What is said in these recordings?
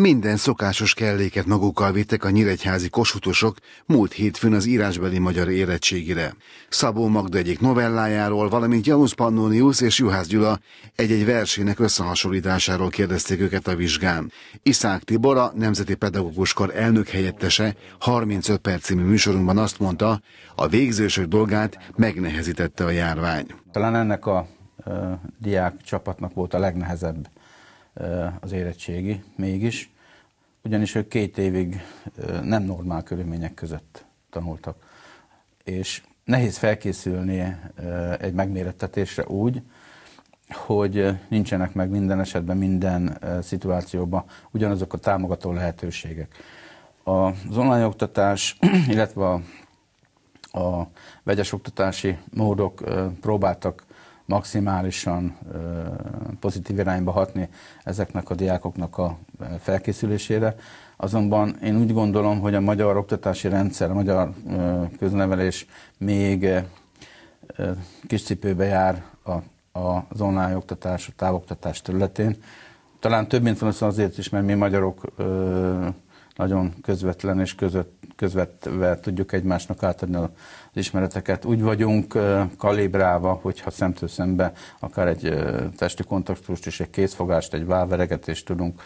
Minden szokásos kelléket magukkal vittek a nyíregyházi kosutosok múlt hétfőn az írásbeli magyar érettségire. Szabó Magda egyik novellájáról, valamint Janusz Pannonius és Juhász Gyula egy-egy versének összehasonlításáról kérdezték őket a vizsgán. Iszák a Nemzeti Pedagógus elnök helyettese 35 perc című műsorunkban azt mondta, a végzősök dolgát megnehezítette a járvány. Talán ennek a ö, diák csapatnak volt a legnehezebb az érettségi mégis, ugyanis ők két évig nem normál körülmények között tanultak. És nehéz felkészülni egy megmérettetésre úgy, hogy nincsenek meg minden esetben, minden szituációban ugyanazok a támogató lehetőségek. Az online oktatás, illetve a, a vegyes oktatási módok próbáltak maximálisan pozitív irányba hatni ezeknek a diákoknak a felkészülésére. Azonban én úgy gondolom, hogy a magyar oktatási rendszer, a magyar köznevelés még cipőbe jár a, az online oktatás, a távoktatás területén. Talán több mint valószínűleg azért is, mert mi magyarok nagyon közvetlen és között, közvetve tudjuk egymásnak átadni az ismereteket. Úgy vagyunk kalibrálva, hogyha szemtől szembe akár egy testi kontaktust és egy kézfogást, egy válveregetést tudunk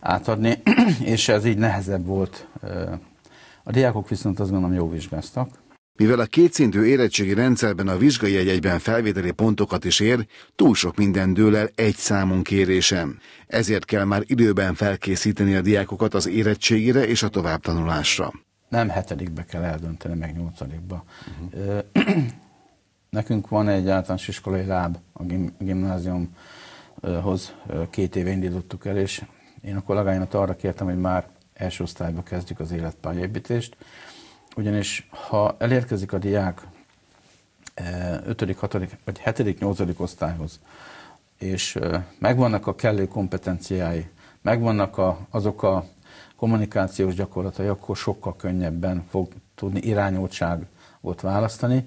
átadni, és ez így nehezebb volt. A diákok viszont azt gondolom jó vizsgáztak, mivel a kétszintű érettségi rendszerben a vizsgai egyben felvételi pontokat is ér, túl sok minden dől el egy számon kérésem. Ezért kell már időben felkészíteni a diákokat az érettségire és a továbbtanulásra. Nem hetedikbe kell eldönteni, meg nyolcadikba. Uh-huh. Nekünk van egy általános iskolai láb a gim- gimnáziumhoz, két éve indítottuk el, és én a kollégáimat arra kértem, hogy már első osztályba kezdjük az életpályaépítést, ugyanis ha elérkezik a diák 5., eh, 6. vagy 7., 8. osztályhoz, és eh, megvannak a kellő kompetenciái, megvannak a, azok a kommunikációs gyakorlatai, akkor sokkal könnyebben fog tudni irányultságot választani.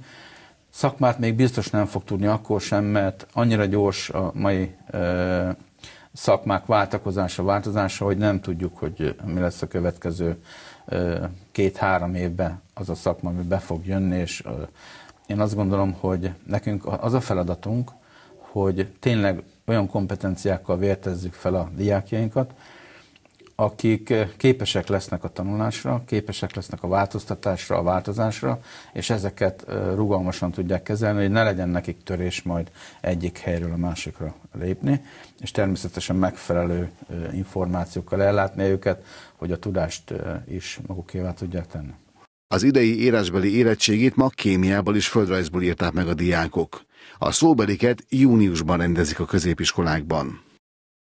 Szakmát még biztos nem fog tudni akkor sem, mert annyira gyors a mai eh, szakmák váltakozása, változása, hogy nem tudjuk, hogy mi lesz a következő két-három évben az a szakma, ami be fog jönni, és én azt gondolom, hogy nekünk az a feladatunk, hogy tényleg olyan kompetenciákkal vértezzük fel a diákjainkat, akik eh, képesek lesznek a tanulásra, képesek lesznek a változtatásra, a változásra, és ezeket eh, rugalmasan tudják kezelni, hogy ne legyen nekik törés majd egyik helyről a másikra lépni, és természetesen megfelelő eh, információkkal ellátni őket, hogy a tudást is magukévá tudják tenni. Az idei írásbeli érettségét ma kémiából és földrajzból írták meg a diákok. A szóbeliket júniusban rendezik a középiskolákban.